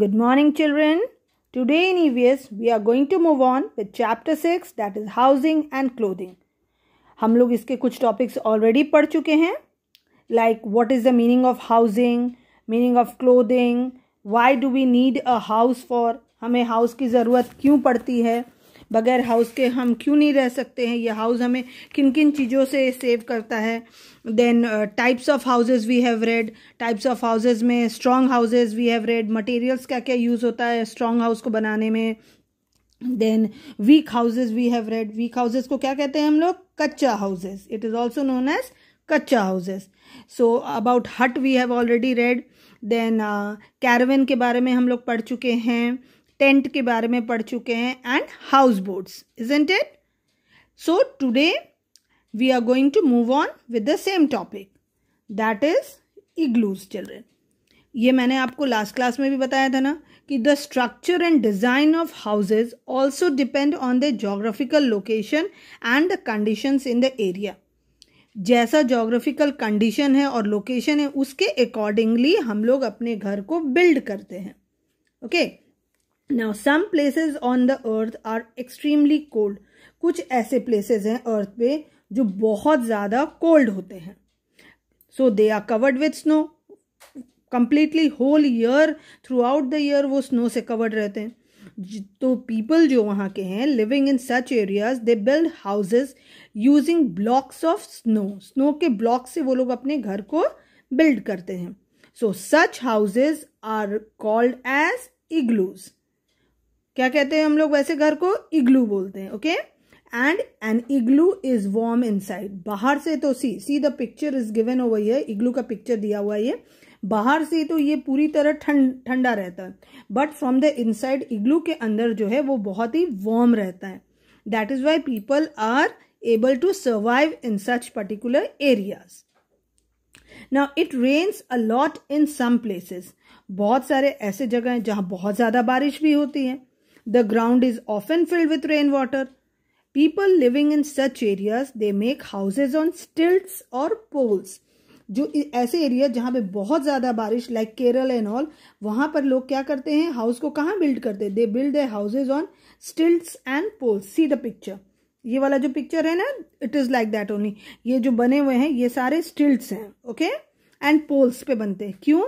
Good morning, children. Today in EVS, we are going to move on with chapter 6 that is housing and clothing. हम लोग इसके कुछ topics already पढ़ चुके हैं like what is the meaning of housing meaning of clothing why do we need a house for हमें house की ज़रूरत क्यों पड़ती है बगैर हाउस के हम क्यों नहीं रह सकते हैं ये हाउस हमें किन किन चीज़ों से सेव करता है then types of houses we have read types of houses में strong houses we have read materials का क्या यूज़ होता है स्ट्रॉन्ग हाउस को बनाने में then weak houses we have read weak houses को क्या कहते हैं हम लोग कच्चा houses it is also known as kachcha houses so about hut we have already read then caravan के बारे में हम लोग पढ़ चुके हैं टेंट के बारे में पढ़ चुके हैं and house boats isn't it so today we are going to move on with the same topic that is igloos children ये मैंने आपको लास्ट क्लास में भी बताया था ना कि the structure and design of houses also depend on the geographical location and the conditions in the area जैसा जोग्राफिकल कंडीशन है और लोकेशन है उसके अकॉर्डिंगली हम लोग अपने घर को बिल्ड करते हैं okay okay? Now some places on the earth are extremely cold कुछ ऐसे प्लेसेस हैं अर्थ पे जो बहुत ज़्यादा कोल्ड होते हैं so they are covered with snow completely whole year throughout the year वो स्नो से कवर्ड रहते हैं तो पीपल जो वहाँ के हैं living in such areas they build houses using blocks of snow snow के ब्लॉक से वो लोग अपने घर को बिल्ड करते हैं so such houses are called as igloos क्या कहते हैं हम लोग वैसे घर को इग्लू बोलते हैं okay and an igloo is warm in बाहर से तो see see the picture is given over ये इग्लू का पिक्चर दिया हुआ ये बाहर से तो ये पूरी तरह ठंड ठंडा रहता है but from the inside igloo के अंदर जो है वो बहुत ही वार्म रहता है that is why people are able to survive in such particular areas now it rains a lot in some places बहुत सारे ऐसे जगह हैं जहाँ बहुत ज़्यादा बारिश भी होती है The ground is often filled with rainwater. People living in such areas, they make houses on stilts or poles. जो ऐसे एरिया जहाँ पे बहुत ज़्यादा बारिश लाइक केरल एंड ऑल वहाँ पर लोग क्या करते हैं हाउस को कहाँ बिल्ड करते हैं they build their houses on stilt and poles see the picture ये वाला जो पिक्चर है ना it is like that only ये जो बने हुए हैं ये सारे स्टिल्स हैं ओके एंड पोल्स पे बनते हैं क्यों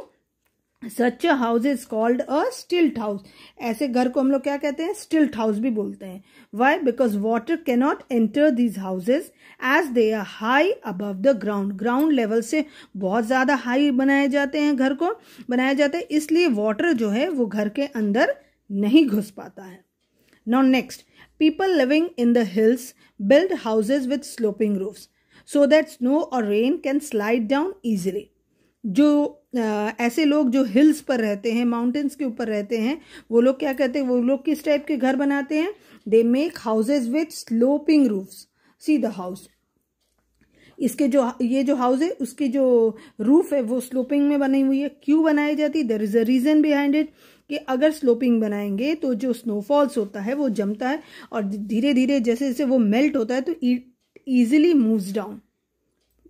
such house is called a stilt house ऐसे घर को हम लोग क्या कहते हैं स्टिल्ट हाउस भी बोलते हैं why because water cannot enter these houses as they are high above the ground ground level से बहुत ज़्यादा हाई बनाए जाते हैं घर को बनाए जाते हैं इसलिए वाटर जो है वो घर के अंदर नहीं घुस पाता है now next people living in the hills build houses with sloping roofs so that snow और rain can slide down easily जो आ, ऐसे लोग जो हिल्स पर रहते हैं माउंटेन्स के ऊपर रहते हैं वो लोग क्या कहते हैं वो लोग किस टाइप के घर बनाते हैं they make houses with sloping roofs see the house इसके जो ये जो हाउस है उसकी जो रूफ है वो स्लोपिंग में बनी हुई है क्यों बनाई जाती है there is a reason behind it कि अगर स्लोपिंग बनाएंगे तो जो स्नोफॉल्स होता है वो जमता है और धीरे धीरे जैसे जैसे वो मेल्ट होता है तो easily moves down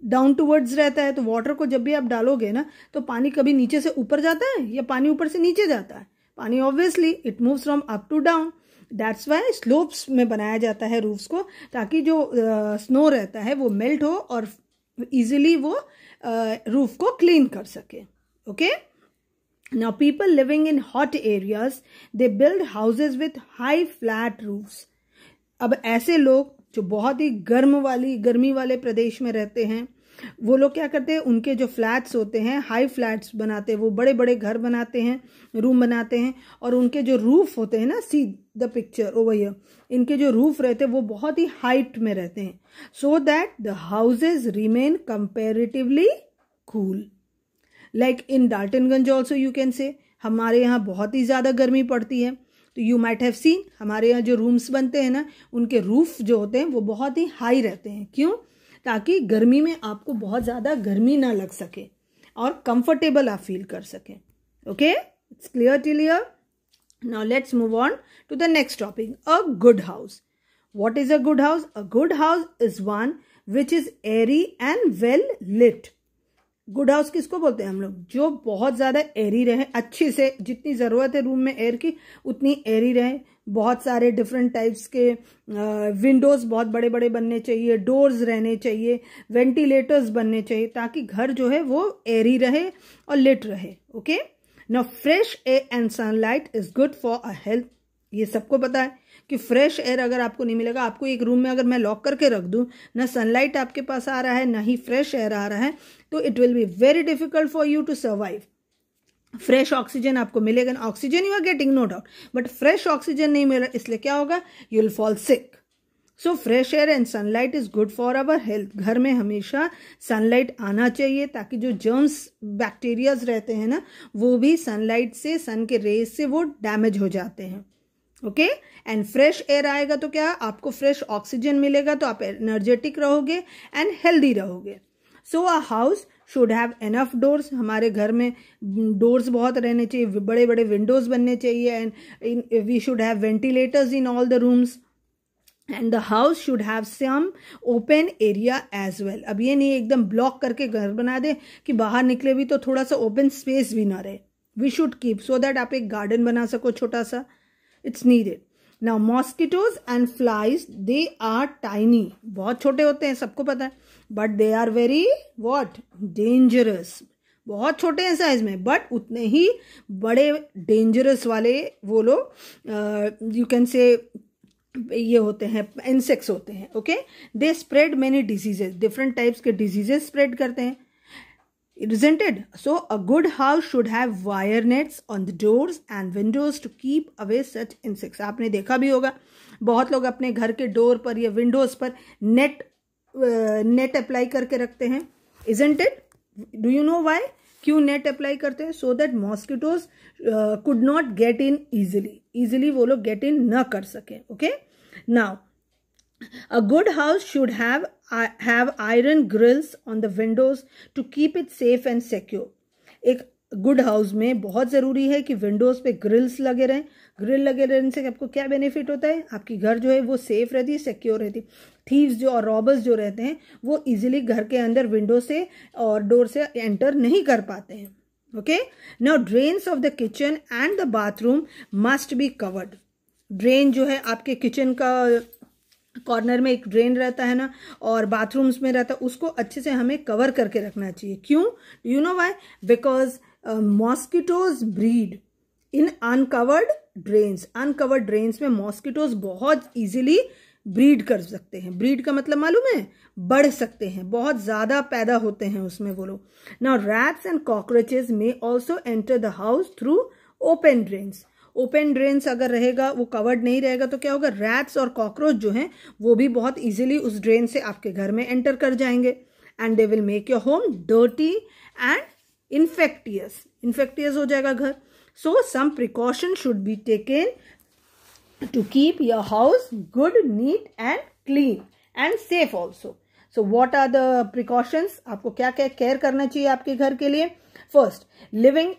down towards रहता है तो वाटर को जब भी आप डालोगे ना तो पानी कभी नीचे से ऊपर जाता है या पानी ऊपर से नीचे जाता है पानी obviously it moves from up to down that's why slopes में बनाया जाता है रूफ्स को ताकि जो स्नो uh, रहता है वो मेल्ट हो और ईजिली वो रूफ uh, को क्लीन कर सके okay now people living in hot areas they build houses with high flat roofs अब ऐसे लोग जो बहुत ही गर्म वाली गर्मी वाले प्रदेश में रहते हैं वो लोग क्या करते हैं उनके जो फ्लैट्स होते हैं हाई फ्लैट्स बनाते हैं वो बड़े बड़े घर बनाते हैं रूम बनाते हैं और उनके जो रूफ होते हैं ना सी द पिक्चर ओ भैया इनके जो रूफ रहते हैं वो बहुत ही हाइट में रहते हैं so that the houses remain comparatively cool like in Daltonganj also you can say हमारे यहाँ बहुत ही ज़्यादा गर्मी पड़ती है तो यू माइट हैव सीन हमारे यहाँ जो रूम्स बनते हैं ना उनके रूफ जो होते हैं वो बहुत ही हाई रहते हैं क्यों ताकि गर्मी में आपको बहुत ज़्यादा गर्मी ना लग सके और कंफर्टेबल आप फील कर सकें okay it's clear till here now let's move on to the next topic a good house what is a good house a good house is one which is airy and well lit good house किसको बोलते हैं हम लोग जो बहुत ज़्यादा एरी रहे अच्छी से जितनी ज़रूरत है रूम में एयर की उतनी एरी रहे बहुत सारे डिफरेंट टाइप्स के विंडोज़ बहुत बड़े बड़े बनने चाहिए डोर्स रहने चाहिए वेंटिलेटर्स बनने चाहिए ताकि घर जो है वो एरी रहे और लिट रहे okay no fresh air and sunlight is good for a health ये सबको पता है कि फ्रेश एयर अगर आपको नहीं मिलेगा आपको एक रूम में अगर मैं लॉक करके रख दूँ ना सनलाइट आपके पास आ रहा है ना ही फ्रेश एयर आ रहा है तो it will be very difficult for you to survive fresh oxygen आपको मिलेगा ना oxygen you are getting no doubt but fresh oxygen नहीं मिल रहा इसलिए क्या होगा you will fall sick so fresh air and sunlight is good for our health घर में हमेशा सनलाइट आना चाहिए ताकि जो जर्म्स बैक्टीरियाज रहते हैं ना वो भी सनलाइट से सन के रेज से वो डैमेज हो जाते हैं ओके एंड फ्रेश एयर आएगा तो क्या आपको फ्रेश ऑक्सीजन मिलेगा तो आप एनर्जेटिक रहोगे एंड हेल्दी रहोगे so a house should have enough doors हमारे घर में डोर्स बहुत रहने चाहिए बड़े बड़े विंडोज़ बनने चाहिए and we should have ventilators in all the rooms and the house should have some open area as well अब ये नहीं एकदम ब्लॉक करके घर बना दे कि बाहर निकले भी तो थोड़ा सा ओपन स्पेस भी ना रहे we should keep so that आप एक गार्डन बना सको छोटा सा it's needed now mosquitoes and flies they are tiny बहुत छोटे होते हैं सबको पता है but they are very what dangerous बहुत छोटे हैं साइज में बट उतने ही बड़े डेंजरस वाले वो लोग यू कैन से ये होते हैं इंसेक्ट्स होते हैं okay they spread many diseases different types के डिजीजेस स्प्रेड करते हैं isn't it? So, a good house should have wire nets on the doors and windows to keep away such insects. aapne dekha bhi hoga bahut log apne ghar ke door par ya windows par net uh, net apply karke rakhte hain isn't it? Do you know why? क्यों net apply करते हैं so that mosquitoes could not get in easily easily वो लोग get in ना कर सकें okay now a good house should have have iron grills on the windows to keep it safe and secure. एक good house में बहुत ज़रूरी है कि विंडोज़ पे ग्रिल्स लगे रहें ग्रिल लगे रहने से आपको क्या बेनिफिट होता है आपकी घर जो है वो सेफ रहती है सिक्योर रहती थीव्स जो और रॉबर्स जो रहते हैं वो इजीली घर के अंदर विंडो से और डोर से एंटर नहीं कर पाते हैं okay now drains of the kitchen and the bathroom must be covered drain जो है आपके किचन का कॉर्नर में एक ड्रेन रहता है ना और बाथरूम्स में रहता है उसको अच्छे से हमें कवर करके रखना चाहिए क्यों you know why because mosquitoes breed in uncovered drains uncovered drains में मॉस्किटोज बहुत ईजिली ब्रीड कर सकते हैं ब्रीड का मतलब मालूम है बढ़ सकते हैं बहुत ज़्यादा पैदा होते हैं उसमें वो लोग ना rats and cockroaches may also enter the house through open drains open drains अगर रहेगा वो कवर्ड नहीं रहेगा तो क्या होगा रैट्स और कॉकरोच जो हैं वो भी बहुत ईजिली उस ड्रेन से आपके घर में एंटर कर जाएंगे and they will make your home dirty and infectious infectious हो जाएगा घर so some precaution should be taken to keep your house good neat and clean and safe also so what are the precautions आपको क्या क्या care करना चाहिए आपके घर के लिए first living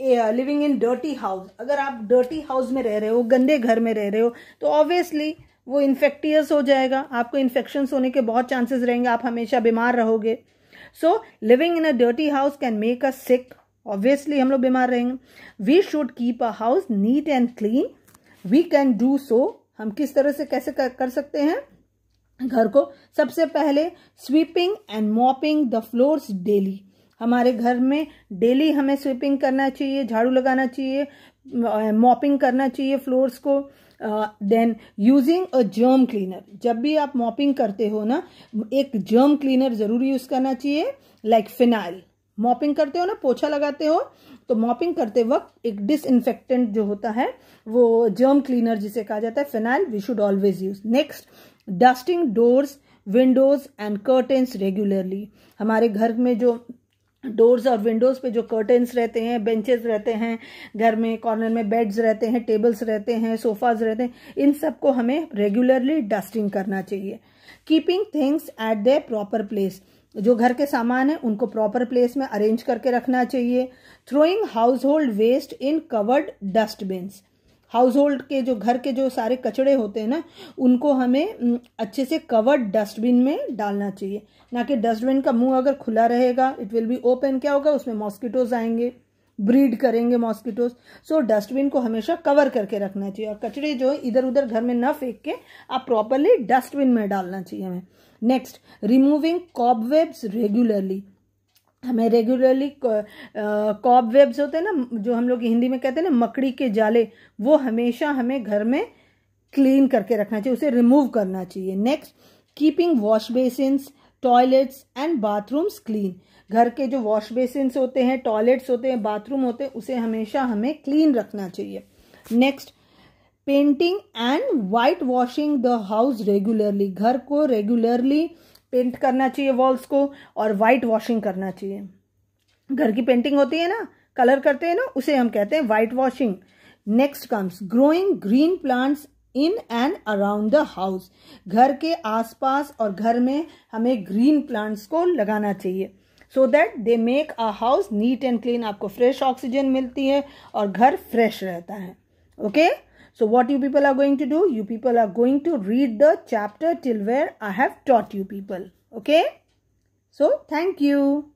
living in dirty house अगर आप डर्टी हाउस में रह रहे हो गंदे घर में रह रहे हो तो ऑब्वियसली वो इन्फेक्टियस हो जाएगा आपको इन्फेक्शन होने के बहुत चांसेस रहेंगे आप हमेशा बीमार रहोगे so living in a dirty house can make a sick obviously हम लोग बीमार रहेंगे we should keep a house neat and clean we can do so हम किस तरह से कैसे कर, कर सकते हैं घर को सबसे पहले sweeping and mopping the floors daily हमारे घर में डेली हमें स्वीपिंग करना चाहिए झाड़ू लगाना चाहिए मॉपिंग करना चाहिए फ्लोर्स को then using a germ cleaner जब भी आप मॉपिंग करते हो ना एक जर्म क्लीनर जरूर यूज करना चाहिए लाइक फिनाइल मॉपिंग करते हो ना पोछा लगाते हो तो मॉपिंग करते वक्त एक डिसइनफेक्टेंट जो होता है वो जर्म क्लीनर जिसे कहा जाता है phenyl we should always use next dusting doors windows and curtains regularly हमारे घर में जो डोर्स और विंडोज़ पे जो कर्टेंस रहते हैं बेंचेस रहते हैं घर में कॉर्नर में बेड्स रहते हैं टेबल्स रहते हैं सोफाज रहते हैं इन सब को हमें रेगुलरली डस्टिंग करना चाहिए keeping things at the proper place जो घर के सामान है उनको प्रॉपर प्लेस में अरेंज करके रखना चाहिए throwing household waste in covered dustbins household के जो घर के जो सारे कचड़े होते हैं ना उनको हमें अच्छे से कवर्ड डस्टबिन में डालना चाहिए ना कि डस्टबिन का मुंह अगर खुला रहेगा इट विल बी ओपन क्या होगा उसमें मॉस्किटोज आएंगे ब्रीड करेंगे मॉस्किटोज सो डस्टबिन को हमेशा कवर करके रखना चाहिए और कचड़े जो है इधर उधर घर में ना फेंक के आप प्रॉपरली डस्टबिन में डालना चाहिए हमें नेक्स्ट रिमूविंग कॉबवेब्स रेगुलरली हमें रेगुलरली कॉब वेब्स होते हैं ना जो हम लोग हिंदी में कहते हैं ना मकड़ी के जाले वो हमेशा हमें घर में क्लीन करके रखना चाहिए उसे रिमूव करना चाहिए next keeping wash basins toilets and bathrooms clean घर के जो वॉश बेसिन्स होते हैं टॉयलेट्स होते हैं बाथरूम होते हैं उसे हमेशा हमें क्लीन रखना चाहिए next painting and white washing the house regularly घर को रेगुलरली पेंट करना चाहिए वॉल्स को और वाइट वॉशिंग करना चाहिए घर की पेंटिंग होती है ना कलर करते हैं ना उसे हम कहते हैं white washing next comes growing green plants in and around the house घर के आसपास और घर में हमें ग्रीन प्लांट्स को लगाना चाहिए so that they make a house neat and clean आपको फ्रेश ऑक्सीजन मिलती है और घर फ्रेश रहता है okay okay? So what you people are going to do? You people are going to read the chapter till where I have taught you people. Okay? So thank you.